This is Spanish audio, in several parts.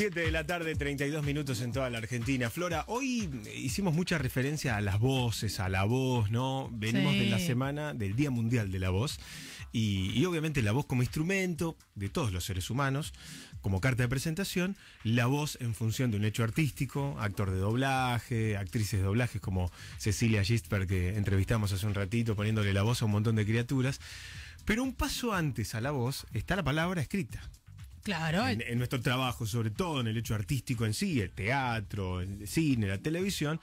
7 de la tarde, 32 minutos en toda la Argentina. Flora, hoy hicimos mucha referencia a las voces, a la voz, ¿no? Venimos de la semana del Día Mundial de la Voz y, obviamente la voz como instrumento de todos los seres humanos, como carta de presentación, la voz en función de un hecho artístico, actor de doblaje, actrices de doblaje como Cecilia Gistberg que entrevistamos hace un ratito poniéndole la voz a un montón de criaturas. Pero un paso antes a la voz está la palabra escrita. Claro. En, nuestro trabajo, sobre todo en el hecho artístico en sí, el teatro, el cine, la televisión.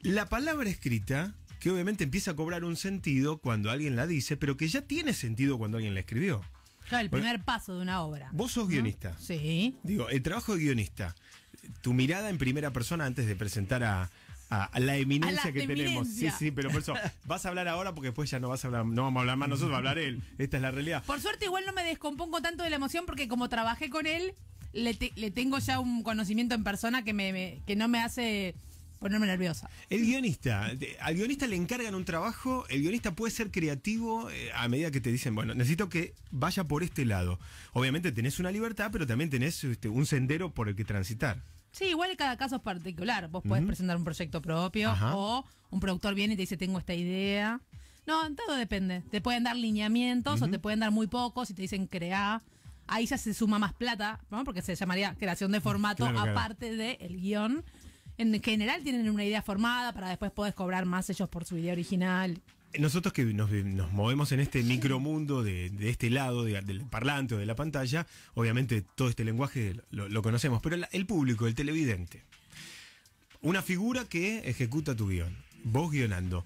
La palabra escrita, que obviamente empieza a cobrar un sentido cuando alguien la dice, pero que ya tiene sentido cuando alguien la escribió. Claro, el primer paso de una obra. Vos sos guionista. Sí. Digo, el trabajo de guionista, tu mirada en primera persona antes de presentar a, Ah, a, la eminencia que tenemos. Sí, sí, pero por eso vas a hablar ahora porque después ya no vas a hablar, no vamos a hablar más nosotros, va a hablar él. Esta es la realidad. Por suerte igual no me descompongo tanto de la emoción porque como trabajé con él, le, tengo ya un conocimiento en persona que me, que no me hace ponerme nerviosa. El guionista, al guionista le encargan un trabajo, el guionista puede ser creativo eh, a medida que te dicen, bueno, necesito que vaya por este lado. Obviamente tenés una libertad, pero también tenés este, un sendero por el que transitar. Sí, igual cada caso es particular. Vos podés presentar un proyecto propio o un productor viene y te dice, tengo esta idea. No, todo depende. Te pueden dar lineamientos o te pueden dar muy pocos y te dicen, crea. Ahí ya se suma más plata, ¿no? porque se llamaría creación de mm, formato aparte del guión. En general tienen una idea formada para después poder cobrar más ellos por su idea original nosotros que nos, movemos en este micromundo de, de este lado del parlante o de la pantalla, obviamente todo este lenguaje lo, conocemos, pero el, público, el televidente, una figura que ejecuta tu guión, vos guionando,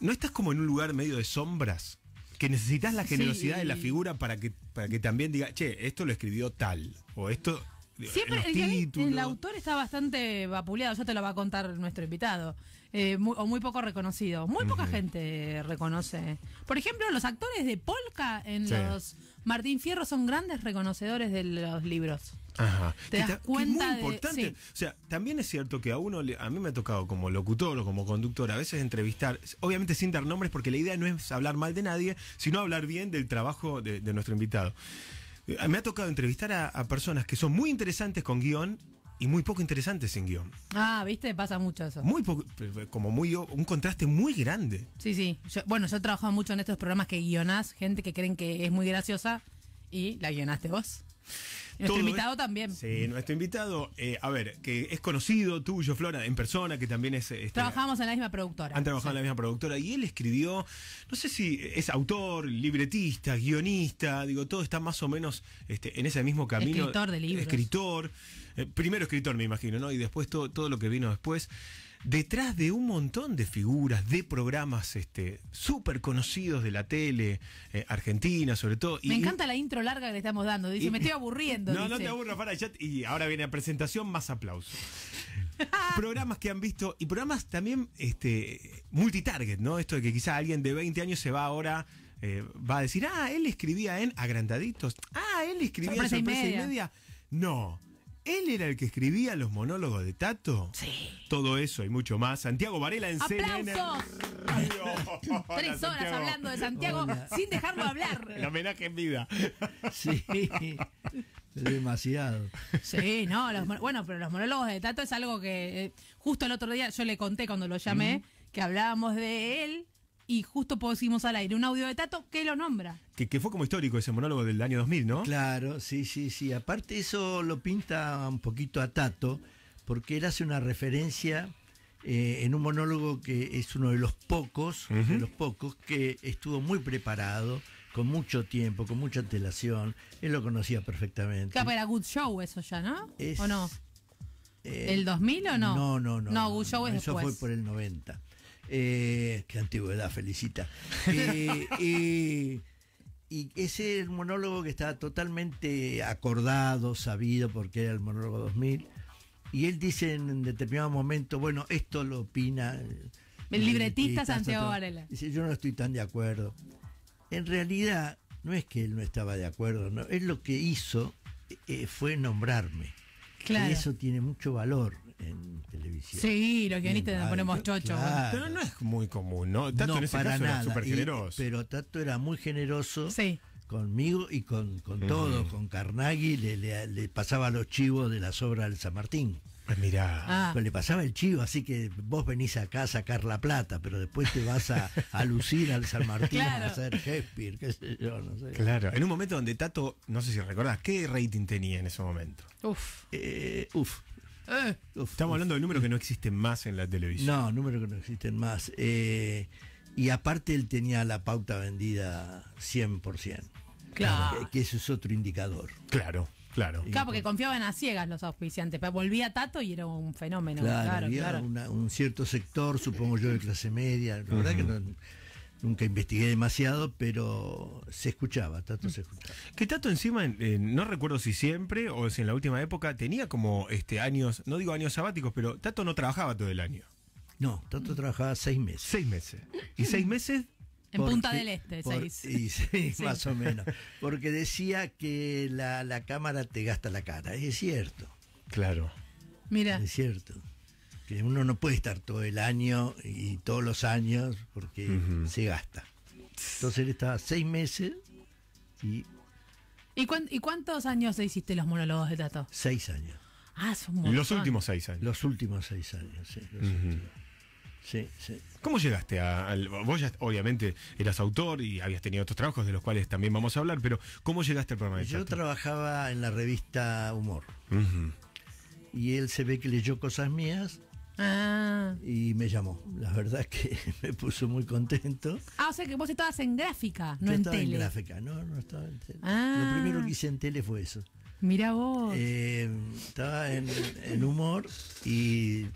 ¿no estás como en un lugar medio de sombras? que necesitas la generosidad de la figura para que, para que también diga, che, esto lo escribió tal, o esto... Siempre el, el, autor está bastante vapuleado, ya te lo va a contar nuestro invitado. Eh, o muy poco reconocido. Muy poca gente reconoce. Por ejemplo, los actores de Polka en los Martín Fierro son grandes reconocedores de los libros. Ajá. Te muy importante. O sea, también es cierto que a uno, a mí me ha tocado como locutor o como conductor a veces entrevistar, obviamente sin dar nombres, porque la idea no es hablar mal de nadie, sino hablar bien del trabajo de, nuestro invitado. Eh, me ha tocado entrevistar a, personas que son muy interesantes con guión y muy poco interesante sin guión. Ah, viste, pasa mucho eso. Muy poco, como muy, un contraste muy grande. Sí, sí. bueno, yo he trabajado mucho en estos programas que guionás, gente que creen que es muy graciosa y la guionaste vos. Nuestro ¿eh? invitado también. Sí, nuestro invitado, eh, a ver, que es conocido tuyo, Flora, en persona, que también es. Este, Trabajamos en la misma productora. Han trabajado en la misma productora y él escribió, no sé si es autor, libretista, guionista, digo, todo está más o menos este, en ese mismo camino. Escritor de libros. Escritor, eh, primero escritor, me imagino, ¿no? Y después todo, todo lo que vino después detrás de un montón de figuras, de programas este súper conocidos de la tele eh, argentina, sobre todo. Me encanta la intro larga que le estamos dando. Dice, me estoy aburriendo. No, no te aburro para Y ahora viene la presentación, más aplauso. programas que han visto y programas también este multitarget, ¿no? Esto de que quizás alguien de 20 años se va ahora eh, va a decir, ah, él escribía en Agrandaditos, ah, él escribía en Sorpresa Y media. No él era el que escribía los monólogos de Tato. Sí. Todo eso y mucho más. Santiago Varela en CNN. ¡Aplausos! Tres horas hablando de Santiago sin dejarlo hablar. El homenaje en vida. Sí. Demasiado. Sí, no, bueno, pero los monólogos de Tato es algo que eh, justo el otro día yo le conté cuando lo llamé, que hablábamos de él y justo pusimos al aire un audio de Tato que lo nombra. Que, fue como histórico ese monólogo del año 2000, ¿no? Claro, sí, sí, sí. Aparte eso lo pinta un poquito a Tato, porque él hace una referencia eh, en un monólogo que es uno de los pocos, de los pocos, que estuvo muy preparado, con mucho tiempo, con mucha antelación. Él lo conocía perfectamente. Claro, era Good Show eso ya, ¿no? ¿O no? ¿El 2000 o no? No, no, no. No, Good Show Eso fue por el 90. Eh, qué antigüedad, felicita. Eh, eh, y ese el monólogo que está totalmente acordado, sabido, porque era el monólogo 2000. Y él dice en determinado momento, bueno, esto lo opina... El libretista Santiago Varela. Dice, yo no estoy tan de acuerdo. En realidad, no es que él no estaba de acuerdo, no, es lo que hizo fue nombrarme. Claro. Y eso tiene mucho valor en televisión. Sí, los guionistas nos ponemos chochos Pero no es muy común, ¿no? Tato en ese caso era súper generoso. pero Tato era muy generoso. Conmigo y con, con todo, con Carnaghi le, pasaba los chivos de las obras del San Martín. Pues ah. le pasaba el chivo, así que vos venís acá a sacar la plata, pero después te vas a, a lucir al San Martín claro. a hacer Shakespeare, qué sé yo, no sé. Claro, en un momento donde Tato, no sé si recordás, ¿qué rating tenía en ese momento? Uf. Eh, uf. Eh. Estamos hablando de números que no existen más en la televisión. No, números que no existen más. Eh, y aparte él tenía la pauta vendida 100%. Claro. Que, eso es otro indicador. Claro. Claro. Claro, porque confiaban a ciegas los auspiciantes. Pero volvía Tato y era un fenómeno. Claro, claro, había un cierto sector, supongo yo, de clase media. La verdad que no, nunca investigué demasiado, pero se escuchaba, Tato se escuchaba. Que Tato encima, no recuerdo si siempre o si en la última época tenía como este años, no digo años sabáticos, pero Tato no trabajaba todo el año. No, Tato trabajaba seis meses. Seis meses. Y seis meses... en Punta del Este, seis. más o menos. Porque decía que la, la cámara te gasta la cara. es cierto. Claro. Mira. Es cierto uno no puede estar todo el año y todos los años porque se gasta. Entonces él estaba seis meses y... ¿Y, cuántos años hiciste los monólogos de Tato? Seis años. Ah, son Los últimos seis años. Los últimos seis años, sí. Sí, sí. ¿Cómo llegaste a, al... Vos ya, obviamente, eras autor y habías tenido otros trabajos de los cuales también vamos a hablar, pero ¿cómo llegaste al programa de Yo trabajaba en la revista Humor. Y él se ve que leyó cosas mías Ah. Y me llamó. La verdad que me puso muy contento. Ah, o sea que vos estabas en gráfica, no Yo en estaba en gráfica, no, no estaba en tele. Ah. Lo primero que hice en tele fue eso. Mira vos. Eh, estaba en, humor y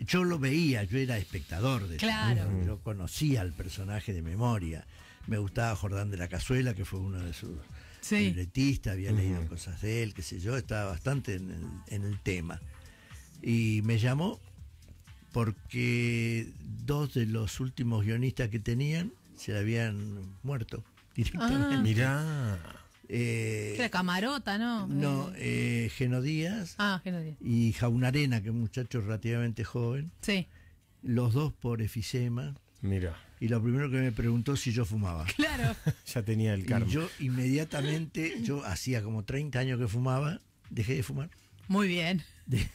yo lo veía, yo era espectador de Claro. Yo conocía al personaje de memoria. Me gustaba Jordán de la Cazuela, que fue uno de sus sí. libretistas, había leído cosas de él, qué sé yo, estaba bastante en en el tema. Y me llamó porque dos de los últimos guionistas que tenían se habían muerto directamente. Ah, Mirá. Eh, camarota, ¿no? No, eh, eh ah, Geno Díaz. y Jaunarena, que es un muchacho relativamente joven. Sí. Los dos por efisema. Mira. Y lo primero que me preguntó si yo fumaba. Claro. ya tenía el carro yo inmediatamente, yo hacía como 30 años que fumaba, dejé de fumar. Muy bien.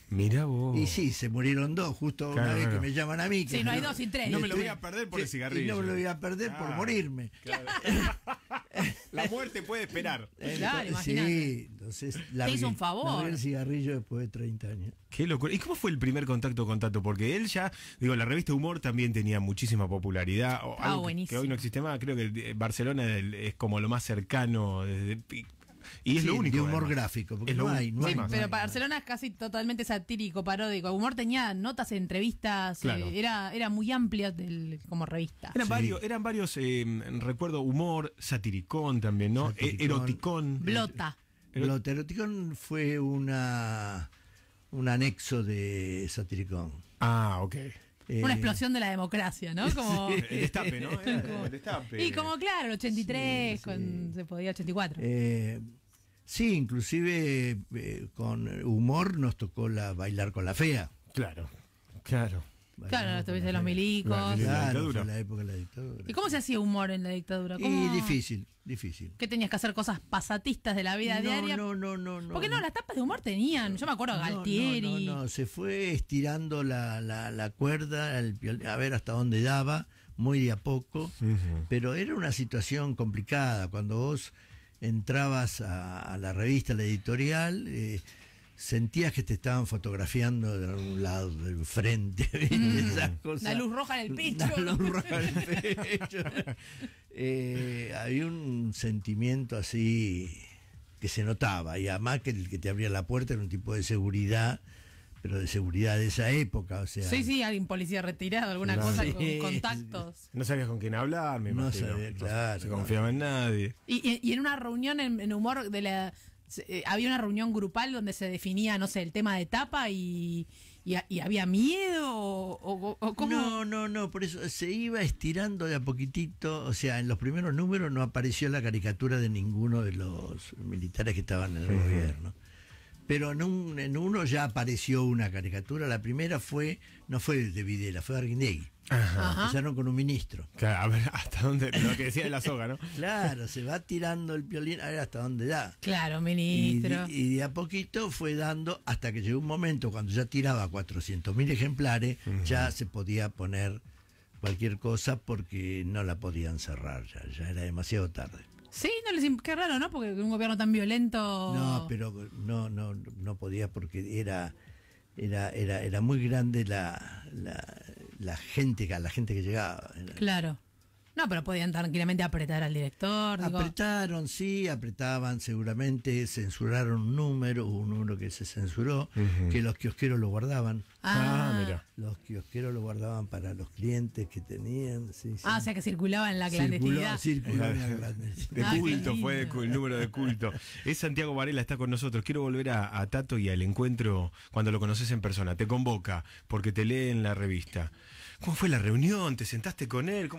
Mira vos. Y sí, se murieron dos, justo una vez que me llaman a mí. sí, no hay dos y tres. Este, no me lo voy a perder por el cigarrillo. no me lo voy a perder por morirme. la muerte puede esperar. Claro, Sí, entonces la hizo un favor. el cigarrillo después de 30 años. Qué locura. ¿Y cómo fue el primer contacto contacto Porque él ya, digo, la revista Humor también tenía muchísima popularidad. ah, buenísimo. Que hoy no existe más. Creo que eh, Barcelona es como lo más cercano. Desde, y es lo único. De humor gráfico, sí, Pero Barcelona es casi totalmente satírico, paródico. humor tenía notas, entrevistas, eh, era, era muy amplia como revista. Eran varios, eh, recuerdo, humor, satiricón también, ¿no? Eh, eroticón. Blota. Blota. Eroticón fue una un anexo de satiricón. Ah, ok. Una explosión de la democracia, ¿no? El destape, ¿no? Y como, claro, el 83, sí, se podía 84. Eh, Sí, inclusive eh, con humor nos tocó la bailar con la fea. Claro, claro. claro, no los milicos. Claro, en la, época de la dictadura. ¿Y cómo se hacía humor en la dictadura? difícil, difícil. ¿Qué tenías que hacer cosas pasatistas de la vida diaria? No, no, no, no. Porque no, las tapas de humor tenían. Yo me acuerdo a Galtieri. No, no, no, se fue estirando la, cuerda, a ver hasta dónde daba, muy de a poco. Pero era una situación complicada cuando vos entrabas a, la revista, a la editorial, eh, sentías que te estaban fotografiando de algún lado, del frente, La luz roja en el pecho. Eh, había un sentimiento así que se notaba, y además que el que te abría la puerta era un tipo de seguridad pero de seguridad de esa época, o sea. Sí, sí, alguien policía retirado, alguna cosa con contactos. No sabías con quién hablar, me no claro. se confiaba en nadie. Y, en una reunión en, humor de la eh, había una reunión grupal donde se definía, no sé, el tema de tapa y, había miedo o, cómo? No, no, no, por eso se iba estirando de a poquitito, o sea, en los primeros números no apareció la caricatura de ninguno de los militares que estaban en el gobierno. Pero en, en uno ya apareció una caricatura. La primera fue, no fue de Videla, fue Arguindegui. Empezaron con un ministro. Claro, a ver, hasta dónde, lo que decía de la soga, ¿no? claro, se va tirando el violín, a ver hasta dónde da. Claro, ministro. Y, de a poquito fue dando, hasta que llegó un momento cuando ya tiraba 400.000 ejemplares, ya se podía poner cualquier cosa porque no la podían cerrar ya, ya era demasiado tarde. Sí, no les qué raro, ¿no? Porque un gobierno tan violento. No, pero no, no, no podía porque era era, era, era muy grande la, la, la gente, la gente que llegaba. Claro. No, pero podían tranquilamente apretar al director. Apretaron, sí, apretaban, seguramente censuraron un número, un número que se censuró, que los kiosqueros lo guardaban. Ah. ah, mira. Los kiosqueros lo guardaban para los clientes que tenían. Ah, o sea que circulaba en la clandestinidad. en la clandestinidad. De culto, ah, fue el número de culto. Es Santiago Varela, está con nosotros. Quiero volver a, a Tato y al encuentro cuando lo conoces en persona. Te convoca porque te lee en la revista. ¿Cómo fue la reunión? ¿Te sentaste con él?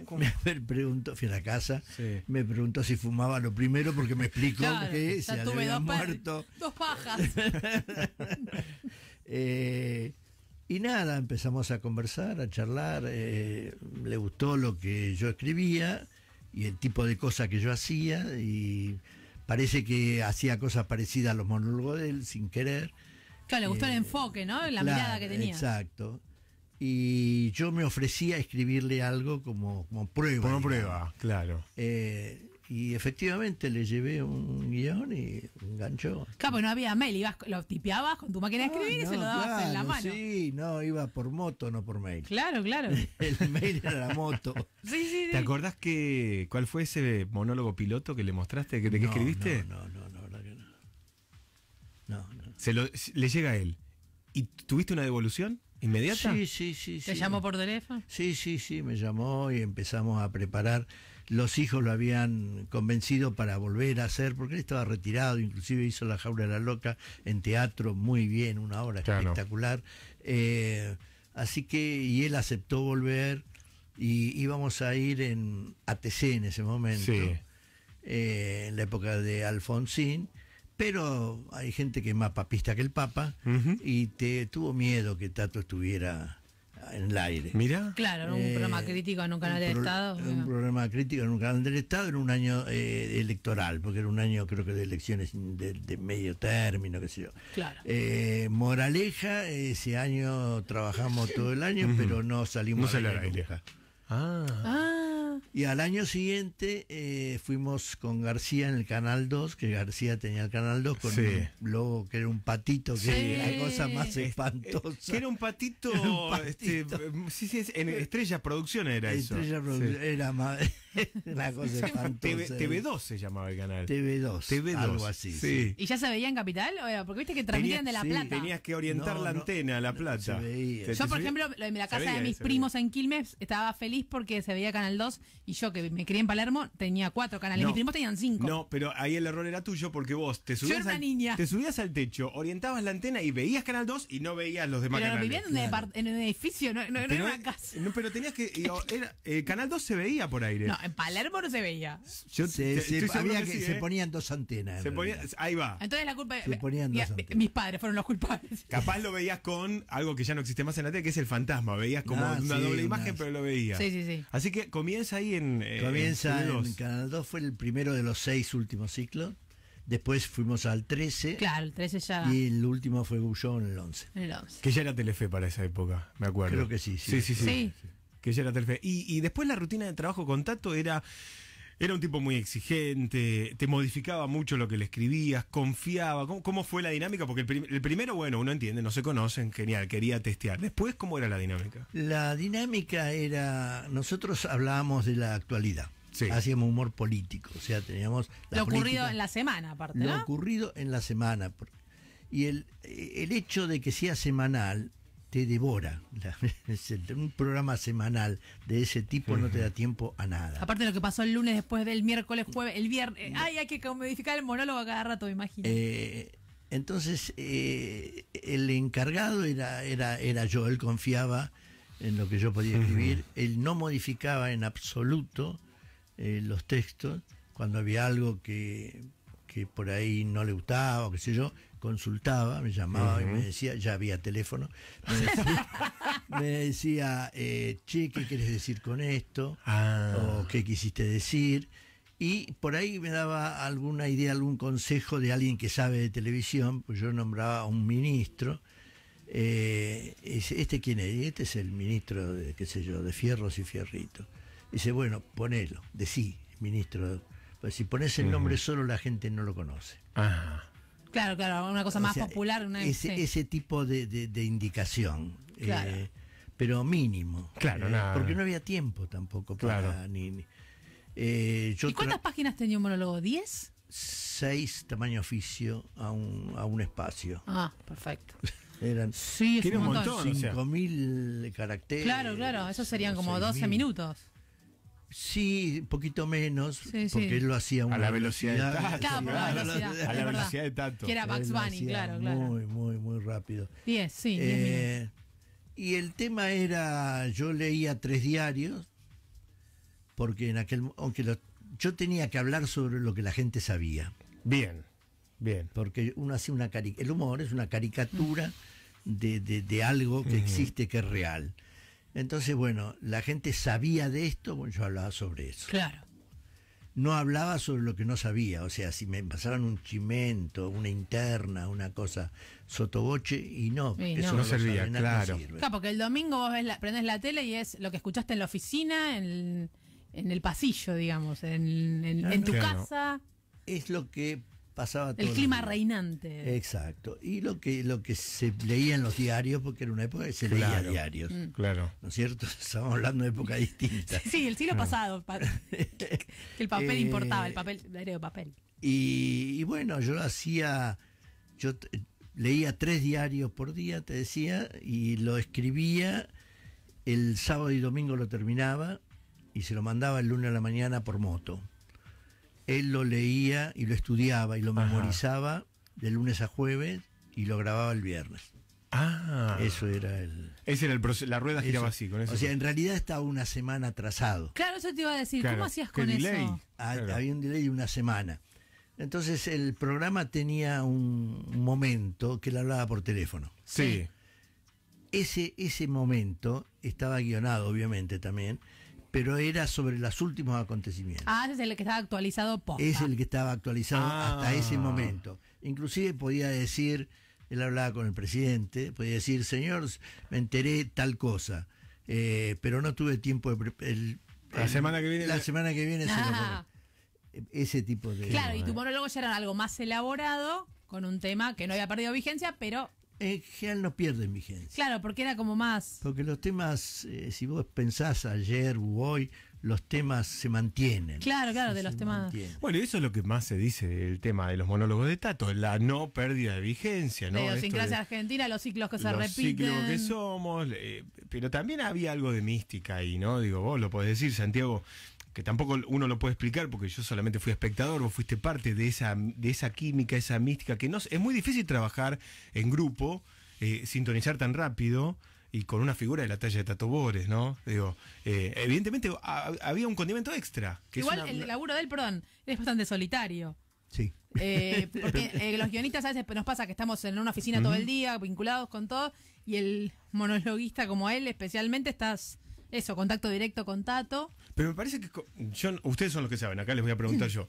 Me preguntó, fui a la casa, me preguntó si fumaba lo primero porque me explicó que se había dos muerto. dos pajas. Eh, y nada, empezamos a conversar, a charlar, eh, le gustó lo que yo escribía y el tipo de cosas que yo hacía y parece que hacía cosas parecidas a los monólogos de él sin querer. Claro, le gustó el eh, enfoque, ¿no? La mirada que tenía. Exacto y yo me ofrecía a escribirle algo como, como prueba. Como prueba, claro. Eh, y efectivamente le llevé un guión y un gancho. Claro, no había mail, ibas, lo tipeabas con tu máquina de escribir y se lo dabas en la mano. Sí, no, iba por moto, no por mail. Claro, claro. El mail era la moto. sí, sí, ¿Te acordás que cuál fue ese monólogo piloto que le mostraste? ¿De qué escribiste? No, no, no, no, que no. No, no. Se lo, le llega a él. ¿Y tuviste una devolución? ¿Inmediata? Sí, sí, sí. ¿Te llamó por teléfono? Sí, sí, sí, me llamó y empezamos a preparar. Los hijos lo habían convencido para volver a hacer, porque él estaba retirado, inclusive hizo La Jaula de la Loca en teatro muy bien, una obra espectacular. Eh, así que, y él aceptó volver y íbamos a ir en ATC en ese momento, eh, en la época de Alfonsín. Pero hay gente que es más papista que el Papa y te tuvo miedo que Tato estuviera en el aire. Mira. Claro, era un eh, programa crítico en un canal del Estado. Un programa crítico en un canal del Estado en un año eh, electoral, porque era un año creo que de elecciones de, medio término, qué sé yo. Claro. Eh, moraleja, ese año trabajamos todo el año, pero no salimos a la aire. ah. ah. Y al año siguiente eh, fuimos con García en el Canal 2, que García tenía el Canal 2 con un logo que era un patito, que era la cosa más eh, espantosa. Que era un patito, este, sí, en Estrella Producción era eso. Estrella era madre. cosa TV, 2 se llamaba el canal. TV2. Algo así. ¿Y ya se veía en Capital? porque viste que transmitían de La Plata. Tenías que orientar la antena a La Plata. Yo, por ejemplo, en la casa de mis primos en Quilmes estaba feliz porque se veía Canal 2 y yo, que me crié en Palermo, tenía cuatro canales. Mis primos tenían cinco. No, pero ahí el error era tuyo porque vos te subías, al, te subías al techo, orientabas la antena y veías Canal 2 y no veías los demás canales. Pero vivían en, un edificio, no, era una eh, casa. pero tenías que... Era, eh, Canal 2 se veía por aire. No, en Palermo no se veía. Yo se, que, ¿eh? se ponían dos antenas. ahí va. Entonces la culpa. Se Mis padres fueron los culpables. Capaz lo veías con algo que ya no existe más en la tele, que es el fantasma. Veías como ah, una doble imagen, pero lo veías. Sí, sí, sí. Así que comienza ahí en. Eh, comienza en, Canal 2, fue el primero de los seis últimos ciclos. Después fuimos al 13. Claro, el 13 ya. Y el último fue Bullón, el 11. El 11. Que ya era Telefe para esa época, me acuerdo. Creo que Sí, sí, sí. sí. sí que ya era Y, después la rutina de trabajo con Tato era... Era un tipo muy exigente, te modificaba mucho lo que le escribías, confiaba. ¿Cómo, fue la dinámica? Porque el, primero, bueno, uno entiende, no se conocen, genial, quería testear. Después, ¿cómo era la dinámica? La dinámica era, nosotros hablábamos de la actualidad. Hacíamos humor político, o sea, teníamos... Lo ocurrido en la semana, aparte. Lo ocurrido en la semana. Y el, el hecho de que sea semanal te devora. un programa semanal de ese tipo no te da tiempo a nada. Aparte de lo que pasó el lunes después del miércoles, jueves, el viernes. Ay, hay que modificar el monólogo cada rato, me Eh, entonces, eh, el encargado era, era, era yo, él confiaba en lo que yo podía escribir, él no modificaba en absoluto eh, los textos, cuando había algo que, que por ahí no le gustaba qué sé yo, consultaba, me llamaba y me decía, ya había teléfono, me decía, eh, che, ¿qué quieres decir con esto? Ah. ¿O qué quisiste decir? Y por ahí me daba alguna idea, algún consejo de alguien que sabe de televisión, pues yo nombraba a un ministro. Eh, dice, ¿este quién es? Este es el ministro de, qué sé yo, de fierros y fierritos. Dice, bueno, ponelo, decí, ministro. Pues si pones el nombre solo la gente no lo conoce. Ajá. Ah. Claro, claro, una cosa más popular. ese, tipo de, indicación. Eh, pero mínimo. Claro, eh, Porque no había tiempo tampoco para claro. Eh, ¿Y cuántas páginas tenía un monólogo? ¿Diez? Seis tamaño oficio a un, espacio. Ah, perfecto. Eran sí, es un montón. 5.000 caracteres. Claro, claro, eso serían como 12 minutos. Sí, un poquito menos, porque él lo hacía a la velocidad, de tanto. a la, velocidad de tanto. Que era Bugs Bunny, claro, claro. Muy, muy, muy rápido. sí. Eh, y el tema era, yo leía tres diarios, porque en aquel, aunque yo tenía que hablar sobre lo que la gente sabía. Bien, bien. Porque uno hace una el humor es una caricatura mm. de, algo que existe que es real. Entonces, bueno, la gente sabía de esto, bueno, yo hablaba sobre eso. Claro. No hablaba sobre lo que no sabía, o sea, si me pasaban un chimento, una interna, una cosa sotoboche, y no, eso no, servía, claro. claro, porque el domingo vos la, prendés la tele y es lo que escuchaste en la oficina, en, el pasillo, digamos, en, tu casa. Es lo que el clima reinante. Exacto. Y lo que, lo que se leía en los diarios, porque era una época que se leía diarios. Mm. Claro. ¿No es cierto? Estamos hablando de época distinta. Sí, el siglo ah. pasado. que el papel eh, importaba, el papel, el papel. Y, y, bueno, yo hacía. Yo leía tres diarios por día, te decía, y lo escribía. El sábado y domingo lo terminaba y se lo mandaba el lunes a la mañana por moto él lo leía y lo estudiaba y lo memorizaba de lunes a jueves y lo grababa el viernes. Ah. Eso era el. era La rueda giraba así, con eso. O sea, en realidad estaba una semana atrasado. Claro, eso te iba a decir. ¿Cómo hacías con eso? Ah, había un delay de una semana. Entonces, el programa tenía un momento que él hablaba por teléfono. Sí. Ese, ese momento estaba guionado, obviamente, también pero era sobre los últimos acontecimientos. Ah, ese es el que estaba actualizado Es el que estaba actualizado hasta ah. ese momento. Inclusive podía decir, él hablaba con el presidente, podía decir, señores, me enteré tal cosa, eh, pero no tuve tiempo de... la semana que viene... La semana que viene se lo e-, Ese tipo de... Claro, y tu monólogo ya era algo más elaborado, con un tema que no había perdido vigencia, pero en general no pierden vigencia. Claro, porque era como más. Porque los temas, eh, si vos pensás ayer u hoy, los temas se mantienen. Claro, claro, de los temas. Bueno, eso es lo que más se dice, del tema de los monólogos de Tato, la no pérdida de vigencia, ¿no? La idiosincrasia argentina, los ciclos que se repiten. Los ciclos que somos, eh, pero también había algo de mística ahí, ¿no? Digo, vos lo podés decir, Santiago que tampoco uno lo puede explicar porque yo solamente fui espectador, vos fuiste parte de esa, de esa química, esa mística, que no, es muy difícil trabajar en grupo, eh, sintonizar tan rápido y con una figura de la talla de Tato Bores, ¿no? Digo, eh, evidentemente había un condimento extra. Igual el laburo de él, perdón, es bastante solitario. Sí. Eh, porque los guionistas a veces nos pasa que estamos en una oficina todo el día, vinculados con todo, y el monologuista como él especialmente estás, eso, contacto directo con Tato. Pero me parece que. ustedes son los que saben, acá les voy a preguntar yo.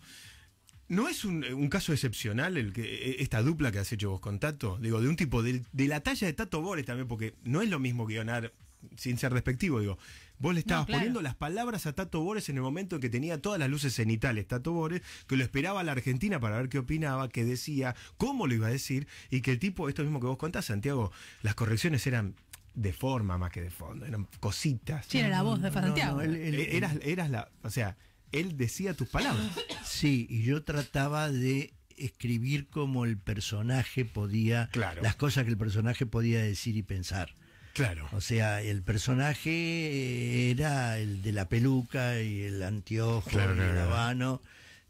¿No es un, eh, caso excepcional el que e, esta dupla que has hecho vos con Tato? Digo, de un tipo de, la talla de Tato Bores también, porque no es lo mismo guionar sin ser respectivo. digo. Vos le estabas poniendo las palabras a Tato Bores en el momento en que tenía todas las luces cenitales Tato Bores, que lo esperaba la Argentina para ver qué opinaba, qué decía, cómo lo iba a decir, y que el tipo, esto mismo que vos contás, Santiago, las correcciones eran de forma más que de fondo, eran cositas. Sí, era la voz de Santiago. Eh, eras, la, o sea, él decía tus palabras. Sí, y yo trataba de escribir como el personaje podía, claro. las cosas que el personaje podía decir y pensar. Claro. O sea, el personaje eh, era el de la peluca y el anteojo y el habano.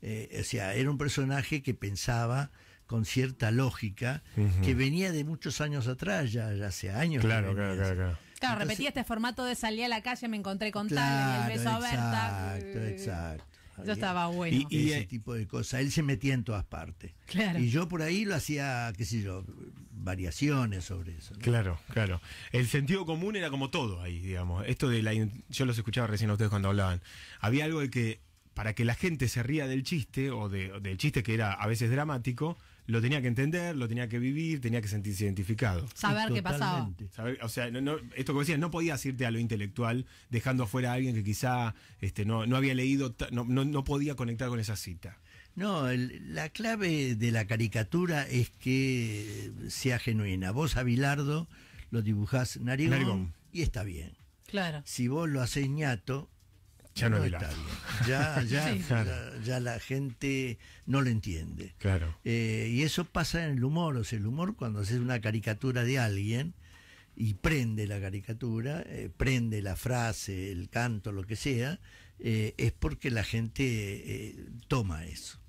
Eh, o sea, era un personaje que pensaba con cierta lógica que venía de muchos años atrás, ya, hace años. Claro, claro, claro, claro. Claro, repetía este formato de salí a la calle, me encontré con tal, y el beso exacto, a Exacto, Yo estaba bueno. Y, ese eh, tipo de cosas. Él se metía en todas partes. Claro. Y yo por ahí lo hacía, qué sé yo, variaciones sobre eso. Claro, claro. El sentido común era como todo ahí, digamos. Esto de la. Yo los escuchaba recién a ustedes cuando hablaban. Había algo de que para que la gente se ría del chiste o del chiste que era a veces dramático, lo tenía que entender, lo tenía que vivir, tenía que sentirse identificado. Saber qué pasaba. o sea, esto decías, no podías irte a lo intelectual dejando afuera a alguien que quizá este, no, no había leído, no, podía conectar con esa cita. No, la clave de la caricatura es que sea genuina. Vos, Bilardo lo dibujás narigón, y está bien. Claro. Si vos lo haces, ñato, ya no, Ya, ya, ya, la gente no lo entiende. Claro. Eh, y eso pasa en el humor. O sea, el humor cuando haces una caricatura de alguien y prende la caricatura, eh, prende la frase, el canto, lo que sea, eh, es porque la gente toma eso.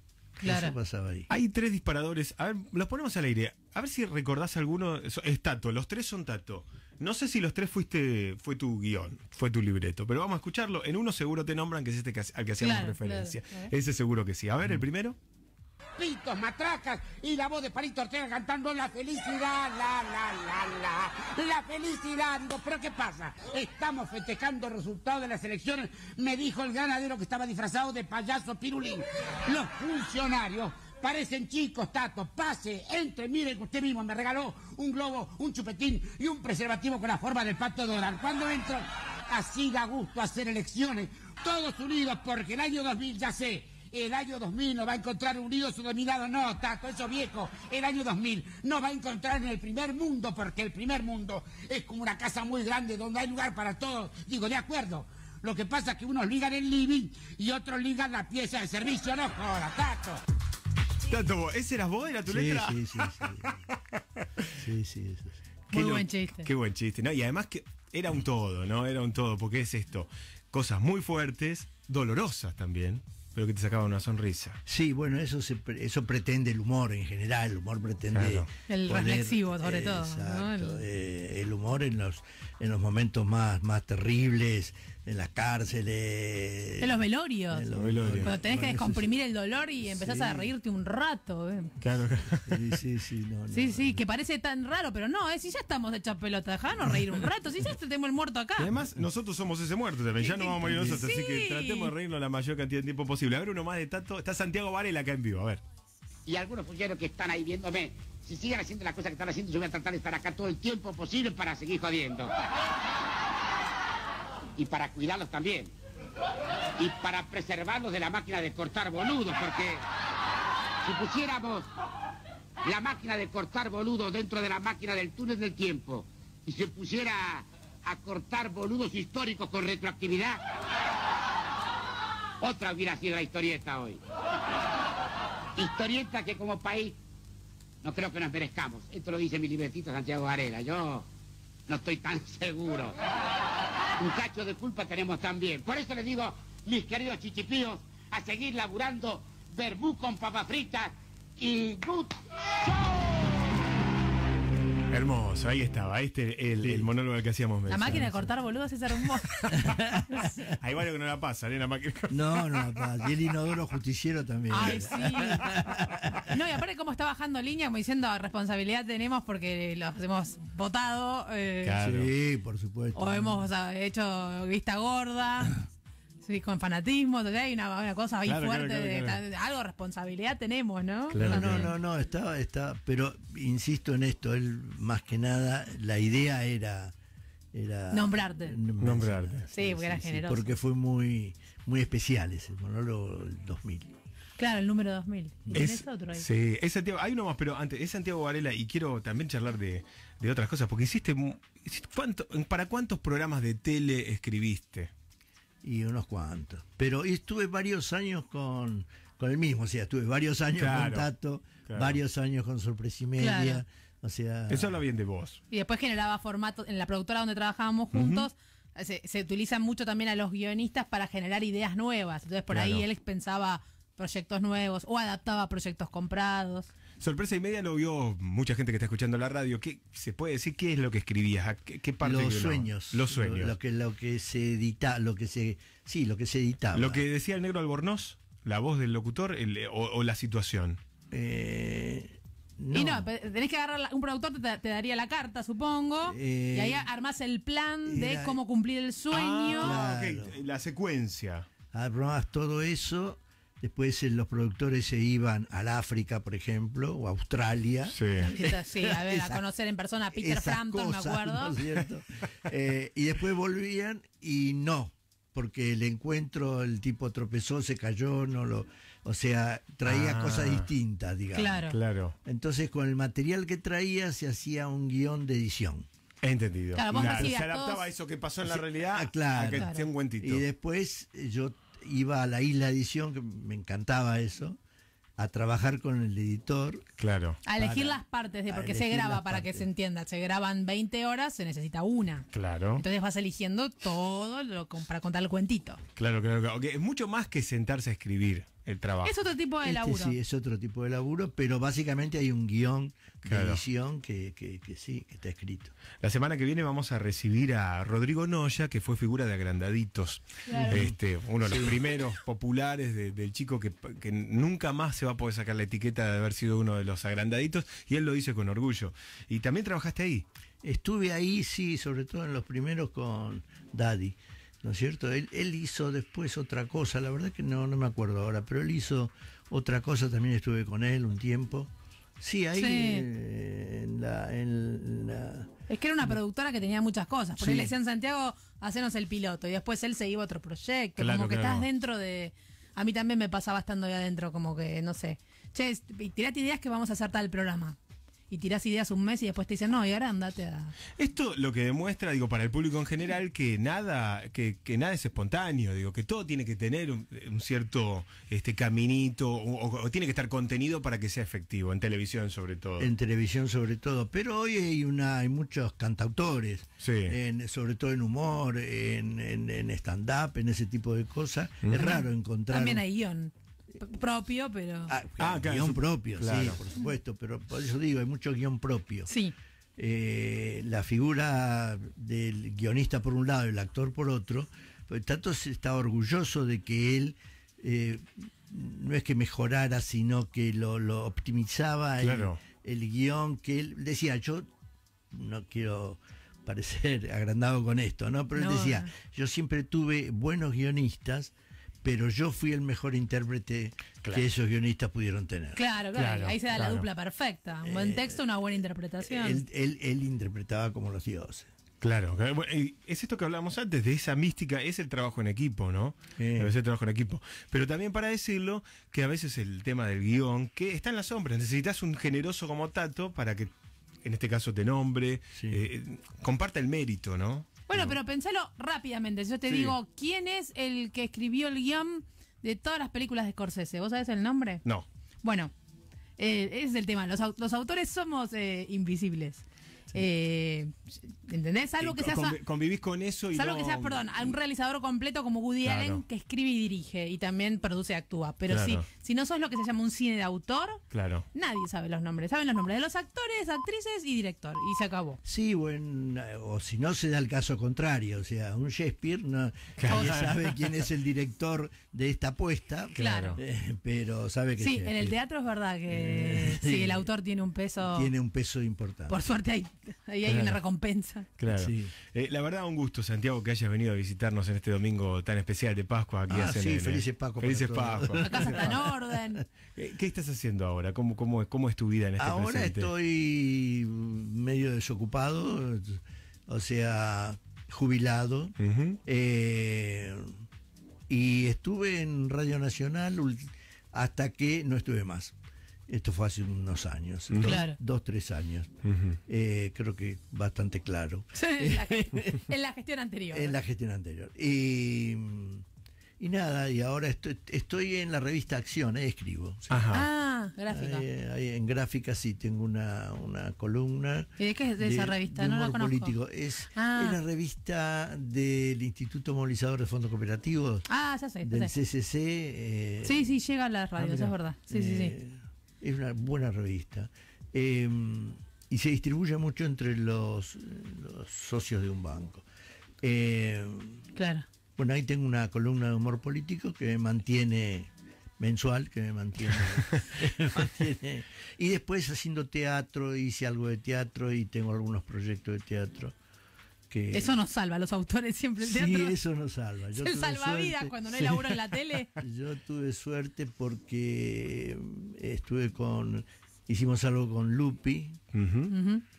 Claro. pasaba ahí. Hay tres disparadores. A ver, los ponemos al aire. A ver si recordás alguno. es Tato, los tres son Tato. No sé si los tres fuiste, fue tu guión, fue tu libreto, pero vamos a escucharlo. En uno seguro te nombran, que es este al que hacíamos referencia. Ese seguro que sí. A ver, el primero. Pitos, matracas y la voz de Palito Ortega cantando la felicidad, la, la, la, la, la felicidad. Pero ¿qué pasa? Estamos festejando el resultado de las elecciones, me dijo el ganadero que estaba disfrazado de payaso pirulín. Los funcionarios Parecen chicos, Tato. Pase, entre, miren que usted mismo me regaló un globo, un chupetín y un preservativo con la forma del pato dólar. Cuando entro, así da gusto hacer elecciones. Todos unidos, porque el año 2000, ya sé, el año 2000 no va a encontrar unidos su dominado. No, Tato, eso viejo. El año 2000 no va a encontrar en el primer mundo, porque el primer mundo es como una casa muy grande donde hay lugar para todos. Digo, de acuerdo. Lo que pasa es que unos ligan el living y otros ligan la pieza de servicio. No joda, Tato. Tanto vos. ¿Ese eras vos? ¿Era tu letra? Sí, sí, sí. sí, buen chiste. Qué buen chiste. Y además que era un todo, ¿no? Era un todo, porque es esto. Cosas muy fuertes, dolorosas también, pero que te sacaban una sonrisa. Sí, bueno, eso eso pretende el humor en general, el humor pretende... El reflexivo sobre todo. Eh, el... humor en los, en los momentos más, más terribles, en las cárceles. En los velorios. En los velorios. Cuando tenés que descomprimir el dolor y empezás a reírte un rato. Claro, claro. Sí, sí, sí, sí, que parece tan raro, pero no, es ¿eh? si ya estamos de pelota, dejanos reír un rato, si ya tenemos el muerto acá. además, nosotros somos ese muerto también, ya no vamos a morir nosotros, así que tratemos de reírnos la mayor cantidad de tiempo posible. A ver, uno más de tanto. Está Santiago Varela acá en vivo, a ver. Y algunos funcionarios que están ahí viéndome, si siguen haciendo las cosas que están haciendo, yo voy a tratar de estar acá todo el tiempo posible para seguir jodiendo y para cuidarlos también. Y para preservarlos de la máquina de cortar boludos, porque si pusiéramos la máquina de cortar boludos dentro de la máquina del túnel del tiempo y se pusiera a cortar boludos históricos con retroactividad, otra hubiera sido la historieta hoy. Historieta que como país no creo que nos merezcamos. Esto lo dice mi libretito Santiago Varela. Yo no estoy tan seguro. Un cacho de culpa tenemos también. Por eso les digo, mis queridos chichipíos, a seguir laburando verbú con papa frita y good Hermoso, ahí estaba. Este el, el monólogo que hacíamos. La máquina de cortar boludos es hermosa. Hay varios que no la pasan, ¿eh? La máquina. No, no la pasa. Y el inodoro justiciero también. Ay, sí. No, y aparte, cómo está bajando línea, como diciendo, responsabilidad tenemos porque los hemos votado. Eh. Sí, por supuesto. O hemos hecho vista gorda. Sí, con fanatismo, hay una, cosa ahí fuerte, de, algo responsabilidad tenemos, ¿no? no, no, no, no, está, pero insisto en esto, él más que nada, la idea era... nombrarte. Nombrarte. Sí, porque era generoso. porque fue muy, muy especial ese monólogo 2000. Claro, el número 2000. ¿Y es, otro Sí, hay uno más, pero antes, es Santiago Varela y quiero también charlar de, de otras cosas, porque hiciste, hiciste, ¿cuánto, ¿para cuántos programas de tele escribiste? y unos cuantos. Pero estuve varios años con, con el mismo, o sea, estuve varios años con Tato, varios años con Sorpresa y Media. O sea, Eso habla bien de vos. Y después generaba formatos en la productora donde trabajábamos juntos. se, se, utilizan mucho también a los guionistas para generar ideas nuevas. Entonces por ahí él pensaba proyectos nuevos o adaptaba proyectos comprados. Sorpresa y media lo vio mucha gente que está escuchando la radio. ¿Qué se puede decir qué es lo que escribías? ¿Qué, los sueños. Los sueños. Lo, que lo que se edita, lo que se sí, lo que se editaba. Lo que decía el negro Albornoz, la voz del locutor o, la situación. no. Eh, y no, tenés que agarrar, un productor te, daría la carta, supongo, y ahí eh, armás el plan de cómo cumplir el sueño. Ah, la secuencia. Armás todo eso Después eh, los productores se iban al África, por ejemplo, o a Australia. Sí, a ver, a conocer en persona a Peter Frampton, me acuerdo. Eh, y después volvían y no, porque el encuentro, el tipo tropezó, se cayó, no lo, o sea, traía ah. cosas distintas, digamos. Claro. claro. Entonces, con el material que traía se hacía un guión de edición. Entendido. se adaptaba a eso que pasó en la realidad. Ah, a que Y después eh, yo iba a la isla edición, que me encantaba eso, a trabajar con el editor. Claro. A elegir las partes, de, porque se graba, para que se entienda. Se graban 20 horas, se necesita una. Claro. Entonces vas eligiendo todo lo, para contar el cuentito. Claro, claro, claro. Es mucho más que sentarse a escribir. Es otro tipo de este laburo. sí, es otro tipo de laburo, pero básicamente hay un guión de visión que, sí, que está escrito. La semana que viene vamos a recibir a Rodrigo Noya, que fue figura de Agrandaditos. Este, uno de los primeros populares del chico que, que, nunca más se va a poder sacar la etiqueta de haber sido uno de los agrandaditos, y él lo dice con orgullo. Y también trabajaste ahí. Estuve ahí, sí, sobre todo en los primeros con Daddy. ¿no es cierto? Él, él, hizo después otra cosa, la verdad que no, no me acuerdo ahora, pero él hizo otra cosa, también estuve con él un tiempo. Sí, ahí eh, en, la, Es que era una productora que tenía muchas cosas, porque le decían Santiago, hacernos el piloto, y después él se iba a otro proyecto, como que estás dentro de... A mí también me pasaba estando ahí adentro, como que, no sé. Che, tirate ideas que vamos a hacer tal programa y tiras ideas un mes y después te dicen, no, y ahora andate a... Esto lo que demuestra, digo, para el público en general, que nada, que, nada es espontáneo, digo, que todo tiene que tener un, cierto este caminito, o, tiene que estar contenido para que sea efectivo, en televisión sobre todo. En televisión sobre todo, pero hoy hay una, hay muchos cantautores, sobre todo en humor, en, en, en stand-up, en ese tipo de cosas. Es raro encontrar. También hay guión propio, pero. Ah, ah, guión propio, sí, por supuesto, pero por eso digo, hay mucho guión propio. Sí. Eh, la figura del guionista por un lado y el actor por otro, pues tanto se orgulloso de que él eh, no es que mejorara, sino que lo, optimizaba el, guión que él decía, yo no quiero parecer agrandado con esto, ¿no? Pero él decía, yo siempre tuve buenos guionistas pero yo fui el mejor intérprete que esos guionistas pudieron tener. Claro, claro, ahí se da la dupla perfecta. Un buen eh, texto, una buena interpretación. Él, interpretaba como los dioses. Claro, es esto que hablábamos antes, de esa mística, es el trabajo en equipo, ¿no? a veces el trabajo en equipo. Pero también para decirlo, que a veces el tema del guión, que está en las sombras, necesitas un generoso como Tato para que, en este caso, te nombre, eh, eh, comparta el mérito, ¿no? Bueno, pero pensalo rápidamente. Yo te digo, ¿quién es el que escribió el guión de todas las películas de Scorsese? ¿Vos sabés el nombre? No. Bueno, eh, ese es el tema. Los, autores somos eh, invisibles. Eh, ¿Entendés? Salvo que seas, convivís con eso y salvo que seas, perdón, a un realizador completo como Woody Allen que escribe y dirige y también produce y actúa. Pero sí... Si no sos lo que se llama un cine de autor, claro. nadie sabe los nombres. Saben los nombres de los actores, actrices y director. Y se acabó. Sí, bueno, o si no se da el caso contrario. O sea, un Shakespeare no, sabe quién es el director de esta apuesta. Claro. Eh, pero sabe que. Sí, en el eh, teatro es verdad que eh, sí, el autor tiene un peso. Tiene un peso importante. Por suerte hay, ahí hay una recompensa. Claro. la verdad, un gusto, Santiago, que hayas venido a visitarnos en este domingo tan especial de Pascua aquí ah, a Sí, felices Pascua. Felices Pascua. Eh, ¿Qué estás haciendo ahora? ¿Cómo, es tu vida en este ahora Ahora estoy medio desocupado, o sea, jubilado. Eh, y estuve en Radio Nacional hasta que no estuve más. Esto fue hace unos años, claro. dos, tres años. Eh, creo que bastante claro. en, en la gestión anterior. en la gestión anterior. Y y nada, y ahora estoy, estoy en la revista Acción, escribo. Ah, gráfica. Ahí, en gráfica sí tengo una, columna. ¿Y de qué es esa revista? no Político. Ah. Es, la revista del Instituto Movilizador de Fondos Cooperativos. Ah, ya sé. del CCC. Eh, sí, sí, llega a la radio, ah, eso es verdad. Sí, sí, sí. Eh, es una buena revista. Em, y se distribuye mucho entre los socios de un banco. Em, claro. Bueno, ahí tengo una columna de humor político que me mantiene mensual, que me mantiene, Y después haciendo teatro, hice algo de teatro y tengo algunos proyectos de teatro. Que... Eso nos salva, los autores siempre el teatro. Sí, eso nos salva. Yo Se salva cuando no hay laburo en la tele. Yo tuve suerte porque estuve con. Hicimos algo con Lupi.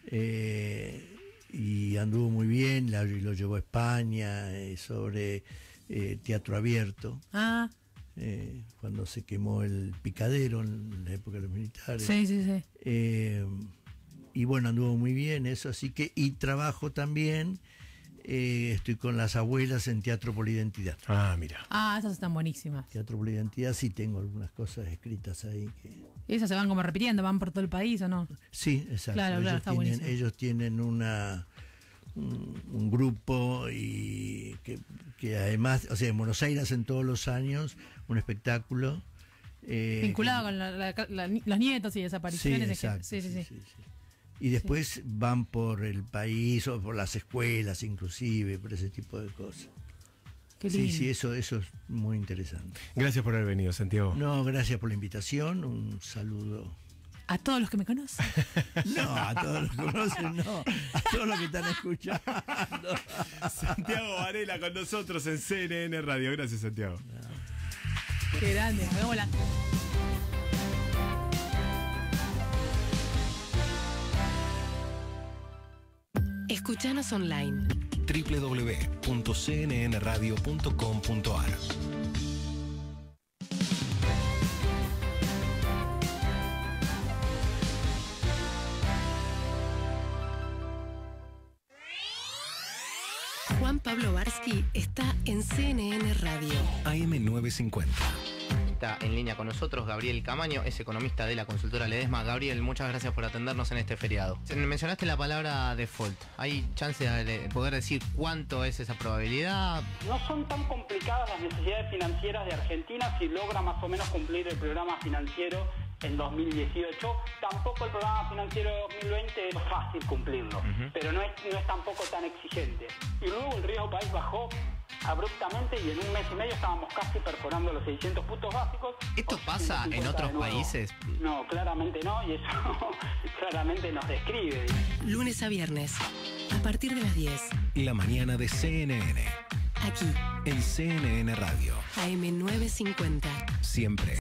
Eh, y anduvo muy bien, lo llevó a España eh, sobre eh, teatro abierto. Ah. Eh, cuando se quemó el picadero en la época de los militares. Sí, sí, sí. y bueno, anduvo muy bien eso, así que, y trabajo también eh, estoy con las abuelas en Teatro por Identidad. Ah, mira. Ah, esas están buenísimas. Teatro por Identidad sí tengo algunas cosas escritas ahí. Que... esas se van como repitiendo? ¿Van por todo el país o no? Sí, exacto. Claro, ellos claro, está tienen, buenísimo. Ellos tienen una un, grupo y que, además, o sea, en Buenos Aires en todos los años un espectáculo. Eh, Vinculado con, la, los nietos y desapariciones. sí. sí, sí y después van por el país o por las escuelas inclusive, por ese tipo de cosas. Sí, sí, eso, eso es muy interesante. Gracias por haber venido, Santiago. No, gracias por la invitación, un saludo. A todos los que me conocen. No, a todos los que conocen, no. A todos los que están escuchando. Santiago Varela con nosotros en CNN Radio. Gracias, Santiago. Qué grande, me Escúchanos online www.cnnradio.com.ar Juan Pablo Barsky está en CNN Radio. AM950 está en línea con nosotros, Gabriel Camaño, es economista de la consultora Ledesma. Gabriel, muchas gracias por atendernos en este feriado. Mencionaste la palabra default. ¿Hay chance de poder decir cuánto es esa probabilidad? No son tan complicadas las necesidades financieras de Argentina si logra más o menos cumplir el programa financiero en 2018. Tampoco el programa financiero de 2020 es fácil cumplirlo, pero no es, no es tampoco tan exigente. Y luego el riesgo país bajó abruptamente y en un mes y medio estábamos casi perforando los 600 puntos básicos. ¿Esto pasa en otros países? No, claramente no y eso claramente nos describe. Lunes a viernes, a partir de las 10. La mañana de CNN. Aquí. En CNN Radio. AM950. Siempre.